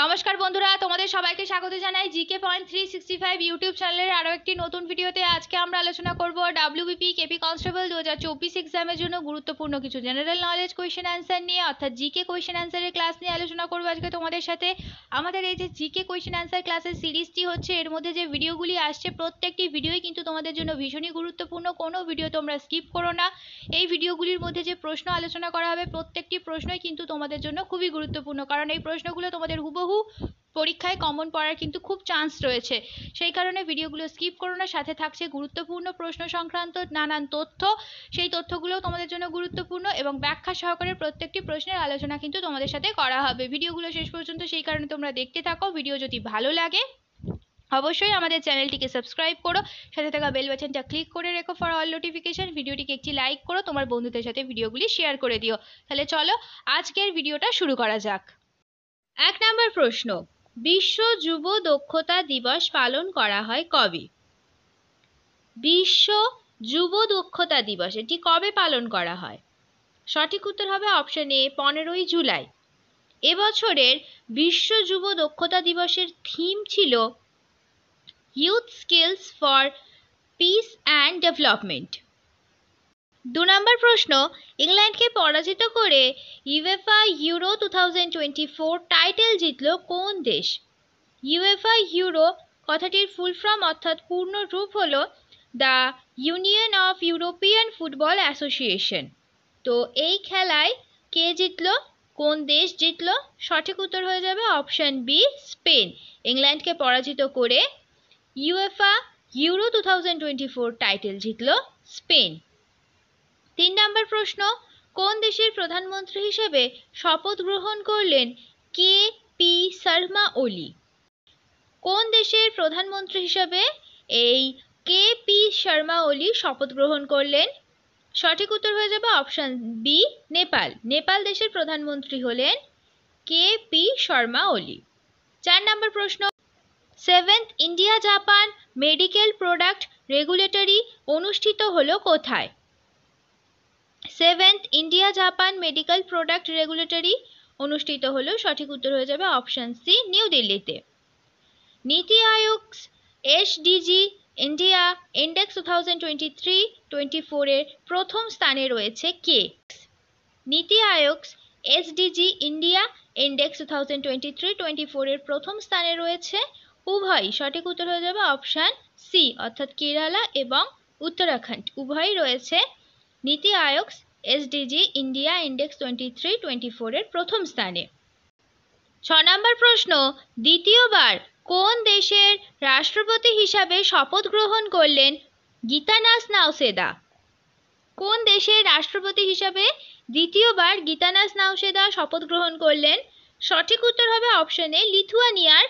নমস্কার বন্ধুরা তোমাদের সবাইকে স্বাগত জানাই GK point three sixty five YouTube চ্যানেলের আরও একটি নতুন ভিডিওতে আজকে আমরা আলোচনা করব ডাব্লিউবিপি কেপি কনস্টেবল দু হাজার চব্বিশ এক্সামের জন্য গুরুত্বপূর্ণ কিছু জেনারেল নলেজ কোয়েশ্চেন অ্যান্সার নিয়ে অর্থাৎ জিকে কোয়েশ্চেন অ্যান্সারের ক্লাস নিয়ে আলোচনা করবো আজকে তোমাদের সাথে আমাদের এই যে জিকে কোয়েশ্চেন অ্যান্সার ক্লাসের সিরিজটি হচ্ছে এর মধ্যে যে ভিডিওগুলি আসছে প্রত্যেকটি ভিডিওই কিন্তু তোমাদের জন্য ভীষণই গুরুত্বপূর্ণ কোনো ভিডিও তোমরা স্কিপ করো না এই ভিডিওগুলির মধ্যে যে প্রশ্ন আলোচনা করা হবে প্রত্যেকটি প্রশ্নই কিন্তু তোমাদের জন্য খুবই গুরুত্বপূর্ণ কারণ এই প্রশ্নগুলো তোমাদের হুব হুবহু পরীক্ষায় কমন পড়ার কিন্তু খুব চান্স রয়েছে সেই কারণে ভিডিওগুলো স্কিপ করো না সাথে থাকছে গুরুত্বপূর্ণ প্রশ্ন সংক্রান্ত নানান তথ্য সেই তথ্যগুলো তোমাদের জন্য গুরুত্বপূর্ণ এবং ব্যাখ্যা সহকারে প্রত্যেকটি প্রশ্নের আলোচনা কিন্তু তোমাদের সাথে করা হবে ভিডিওগুলো শেষ পর্যন্ত সেই কারণে তোমরা দেখতে থাকো ভিডিও যদি ভালো লাগে অবশ্যই আমাদের চ্যানেলটিকে সাবস্ক্রাইব করো সাথে থাকা বেল বাটনটা ক্লিক করে রেখো ফর অল নোটিফিকেশন ভিডিওটিকে একটি লাইক করো তোমার বন্ধুদের সাথে ভিডিওগুলি শেয়ার করে দিও তাহলে চলো আজকের ভিডিওটা শুরু করা যাক এক নম্বর প্রশ্ন বিশ্ব যুব দক্ষতা দিবস পালন করা হয় কবে বিশ্ব যুব দক্ষতা দিবস এটি কবে পালন করা হয় সঠিক উত্তর হবে অপশন এ পনেরোই জুলাই এবছরের বিশ্ব যুব দক্ষতা দিবসের থিম ছিল youth skills for peace and development দু নম্বর প্রশ্ন ইংল্যান্ডকে পরাজিত করে UEFA Euro two thousand twenty four title জিতল কোন দেশ ইউএফা ইউরো কথাটির ফুল ফর্ম অর্থাৎ পূর্ণ রূপ হল the Union of European Football Association তো এই খেলায় কে জিতল কোন দেশ জিতল সঠিক উত্তর হয়ে যাবে অপশন বি স্পেন ইংল্যান্ডকে পরাজিত করে UEFA Euro two thousand twenty four title জিতল স্পেন তিন নম্বর প্রশ্ন কোন দেশের প্রধানমন্ত্রী হিসেবে শপথ গ্রহণ করলেন কে পি শর্মা ওলি কোন দেশের প্রধানমন্ত্রী হিসেবে এই কে পি শর্মা ওলি শপথ গ্রহণ করলেন সঠিক উত্তর হয়ে যাবে অপশন বি নেপাল নেপাল দেশের প্রধানমন্ত্রী হলেন কে পি শর্মা ওলি চার নম্বর প্রশ্ন seventh India Japan medical product regulatory অনুষ্ঠিত হলো কোথায় seventh India Japan medical product regulatory অনুষ্ঠিত হলেও সঠিক উত্তর হয়ে যাবে অপশান সি নিউ দিল্লিতে NITI Aayog SDG India index two thousand twenty three twenty ফোরের প্রথম স্থানে রয়েছে কে NITI Aayog SDG India index two thousand twenty three twenty ফোরের প্রথম স্থানে রয়েছে উভয় সঠিক উত্তর হয়ে যাবে অপশান সি অর্থাৎ কেরালা এবং উত্তরাখণ্ড উভয়ই রয়েছে NITI Aayog SDG India index twenty three twenty ফোরের প্রথম স্থানে ছ নম্বর প্রশ্ন দ্বিতীয়বার কোন দেশের রাষ্ট্রপতি হিসাবে শপথ গ্রহণ করলেন গীতানাস নাওসেদা কোন দেশের রাষ্ট্রপতি হিসাবে দ্বিতীয়বার গীতানাস নাওসেদা শপথ গ্রহণ করলেন সঠিক উত্তর হবে অপশনে লিথুয়ানিয়ার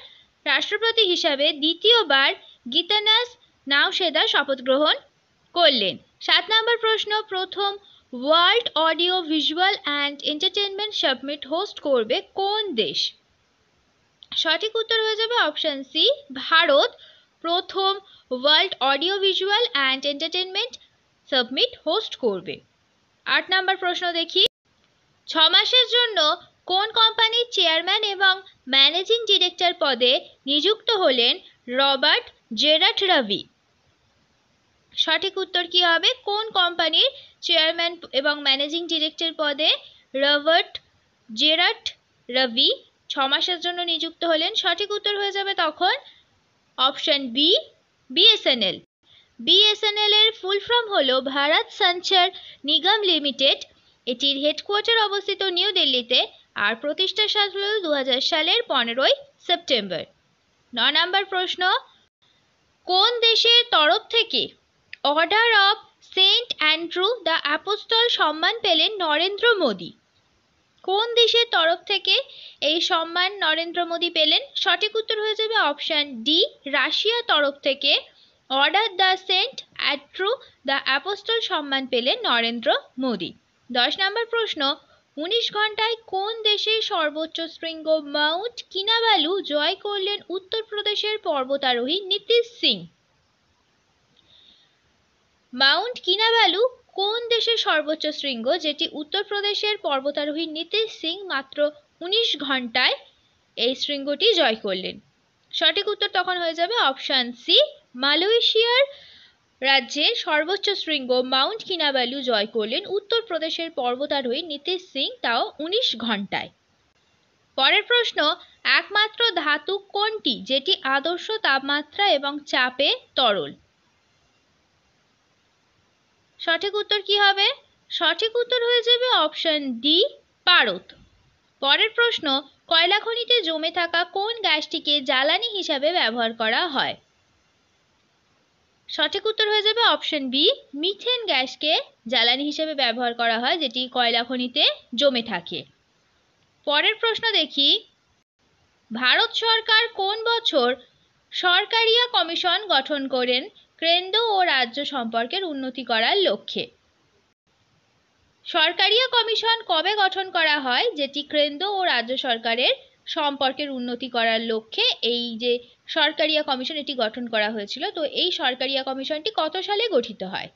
রাষ্ট্রপতি হিসাবে দ্বিতীয়বার গীতানাস নাওসেদা শপথ গ্রহণ করলেন সাত নম্বর প্রশ্ন প্রথম world audio visual and entertainment summit host করবে কোন দেশ সঠিক উত্তর হয়ে যাবে অপশান সি ভারত প্রথম world audio visual and entertainment summit host করবে আট নম্বর প্রশ্ন দেখি ছ মাসের জন্য কোন কোম্পানির চেয়ারম্যান এবং ম্যানেজিং ডিরেক্টর পদে নিযুক্ত হলেন রবার্ট জেরাট রবি সঠিক উত্তর কি হবে কোন কোম্পানির চেয়ারম্যান এবং ম্যানেজিং ডিরেক্টর পদে রবার্ট জেরাট রবি ছ মাসের জন্য নিযুক্ত হলেন সঠিক উত্তর হয়ে যাবে তখন অপশন বি বিএসএনএল বিএসএনএল এর ফুল ফর্ম হল ভারত সঞ্চার নিগম লিমিটেড এটির হেডকোয়ার্টার অবস্থিত নিউ দিল্লিতে আর প্রতিষ্ঠা সাল হল দু সালের পনেরোই সেপ্টেম্বর ন নম্বর প্রশ্ন কোন দেশের তরফ থেকে order of Saint Andrew the Apostle সম্মান পেলেন নরেন্দ্র মোদী কোন দেশের তরফ থেকে এই সম্মান নরেন্দ্র মোদী পেলেন সঠিক উত্তর হয়ে যাবে অপশান ডি রাশিয়া তরফ থেকে order the Saint Andrew the Apostle সম্মান পেলেন নরেন্দ্র মোদী দশ নম্বর প্রশ্ন উনিশ ঘন্টায় কোন দেশের সর্বোচ্চ শৃঙ্গ মাউন্ট কিনাবালু জয় করলেন উত্তরপ্রদেশের পর্বতারোহী নীতিশ সিং মাউন্ট কিনাবালু কোন দেশের সর্বোচ্চ শৃঙ্গ যেটি উত্তরপ্রদেশের পর্বতারোহী নীতিশ সিং মাত্র উনিশ ঘন্টায় এই শৃঙ্গটি জয় করলেন সঠিক উত্তর তখন হয়ে যাবে অপশান সি মালয়েশিয়ার রাজ্যে সর্বোচ্চ শৃঙ্গ মাউন্ট কিনাবালু জয় করলেন উত্তরপ্রদেশের পর্বতারোহী নীতিশ সিং তাও উনিশ ঘন্টায় পরের প্রশ্ন একমাত্র ধাতু কোনটি যেটি আদর্শ তাপমাত্রা এবং চাপে তরল সঠিক উত্তর কি হবে সঠিক উত্তর হয়ে যাবে অপশন ডি পারদ পরের প্রশ্ন কয়লা খনিতে জমে থাকা কোন গ্যাসটিকে জ্বালানি হিসাবে ব্যবহার করা হয় সঠিক উত্তর হয়ে যাবে অপশন বি মিথেন গ্যাসকে জ্বালানি হিসেবে ব্যবহার করা হয় যেটি কয়লা খনিতে জমে থাকে পরের প্রশ্ন দেখি ভারত সরকার কোন বছর সরকারিয়া কমিশন গঠন করেন কেন্দ্র ও রাজ্য সম্পর্কের উন্নতি করার লক্ষ্যে সরকারিয়া কমিশন কবে গঠন করা হয় যেটি কেন্দ্র ও রাজ্য সরকারের সম্পর্কের উন্নতি করার লক্ষ্যে এই যে সরকারিয়া কমিশন এটি গঠন করা হয়েছিল তো এই সরকারিয়া কমিশনটি কত সালে গঠিত হয়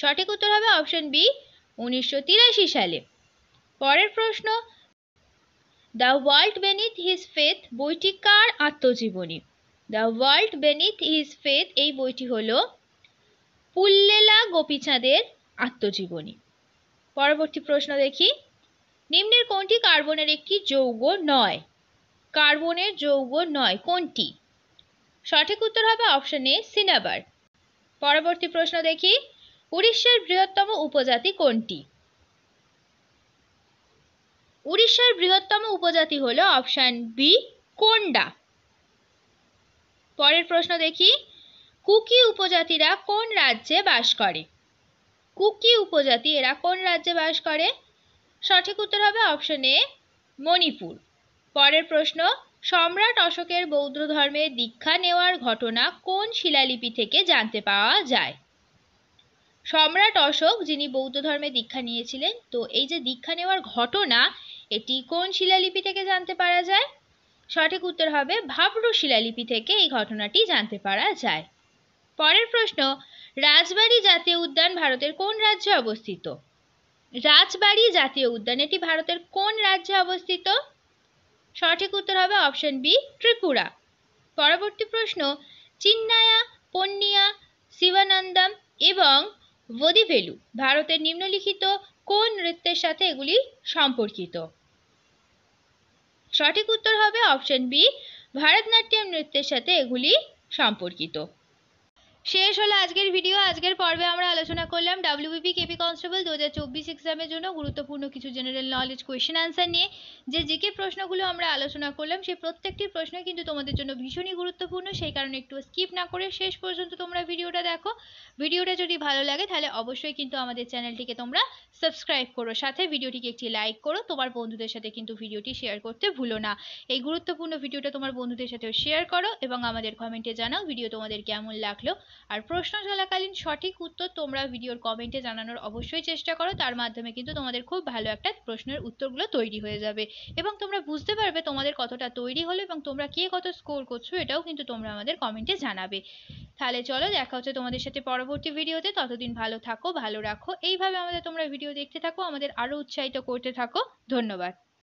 সঠিক উত্তর হবে অপশন বি উনিশশো সালে পরের প্রশ্ন the world beneath his faith বইটি কার আত্মজীবনী the world beneath his faith এই বইটি হল পুল্লেলা গোপীচাঁদের আত্মজীবনী পরবর্তী প্রশ্ন দেখি নিম্নের কোনটি কার্বনের একটি যৌগ নয় কার্বনের যৌগ নয় কোনটি সঠিক উত্তর হবে অপশন এ সিনাবার পরবর্তী প্রশ্ন দেখি উড়িষ্যার বৃহত্তম উপজাতি কোনটি উড়িষ্যার বৃহত্তম উপজাতি হল অপশান বি কোন্ডা পরের প্রশ্ন দেখি কুকি উপজাতিরা কোন রাজ্যে বাস করে কুকি উপজাতি এরা কোন রাজ্যে বাস করে সঠিক উত্তর হবে অপশন এ মণিপুর পরের প্রশ্ন সম্রাট অশোকের বৌদ্ধ ধর্মে দীক্ষা নেওয়ার ঘটনা কোন শিলালিপি থেকে জানতে পাওয়া যায় সম্রাট অশোক যিনি বৌদ্ধ ধর্মে দীক্ষা নিয়েছিলেন তো এই যে দীক্ষা নেওয়ার ঘটনা এটি কোন শিলালিপি থেকে জানতে পারা যায় সঠিক উত্তর হবে ভাবরু শিলালিপি থেকে এই ঘটনাটি জানতে পারা যায় পরের প্রশ্ন রাজবাড়ী জাতীয় উদ্যান ভারতের কোন রাজ্যে অবস্থিত রাজবাড়ী জাতীয় উদ্যান এটি ভারতের কোন রাজ্যে অবস্থিত সঠিক উত্তর হবে অপশন বি ত্রিপুরা পরবর্তী প্রশ্ন চিন্নায়া পন্নিয়া শিবানন্দম এবং ভদিভেলু ভারতের নিম্নলিখিত কোন নৃত্যের সাথে এগুলি সম্পর্কিত সঠিক উত্তর হবে অপশন বি ভারতনাট্যম নৃত্যের সাথে এগুলি সম্পর্কিত শেষ হলো আজকের ভিডিও আজকের পর্বে আমরা আলোচনা করলাম ডাব্লিউবিপি কেপি কনস্টেবল দু হাজার চব্বিশ এক্সামের জন্য গুরুত্বপূর্ণ কিছু জেনারেল নলেজ কোয়েশ্চেন অ্যান্সার নিয়ে যে কে প্রশ্নগুলো আমরা আলোচনা করলাম সেই প্রত্যেকটি প্রশ্ন কিন্তু তোমাদের জন্য ভীষণই গুরুত্বপূর্ণ সেই কারণে একটু স্কিপ না করে শেষ পর্যন্ত তোমরা ভিডিওটা দেখো ভিডিওটা যদি ভালো লাগে তাহলে অবশ্যই কিন্তু আমাদের চ্যানেলটিকে তোমরা সাবস্ক্রাইব করো সাথে ভিডিওটিকে একটি লাইক করো তোমার বন্ধুদের সাথে কিন্তু ভিডিওটি শেয়ার করতে ভুলো না এই গুরুত্বপূর্ণ ভিডিওটা তোমার বন্ধুদের সাথেও শেয়ার করো এবং আমাদের কমেন্টে জানাও ভিডিও তোমাদের কেমন লাগলো আর প্রশ্ন চলাকালীন সঠিক উত্তর তোমরা ভিডিওর কমেন্টে জানানোর অবশ্যই চেষ্টা করো তার মাধ্যমে কিন্তু তোমাদের খুব ভালো একটা প্রশ্নের উত্তরগুলো তৈরি হয়ে যাবে এবং তোমরা বুঝতে পারবে তোমাদের কতটা তৈরি হলো এবং তোমরা কে কত স্কোর করছো এটাও কিন্তু তোমরা আমাদের কমেন্টে জানাবে তাহলে চলো দেখা হচ্ছে তোমাদের সাথে পরবর্তী ভিডিওতে ততদিন ভালো থাকো ভালো রাখো এইভাবে আমাদের তোমরা ভিডিও দেখতে থাকো আমাদের আরও উৎসাহিত করতে থাকো ধন্যবাদ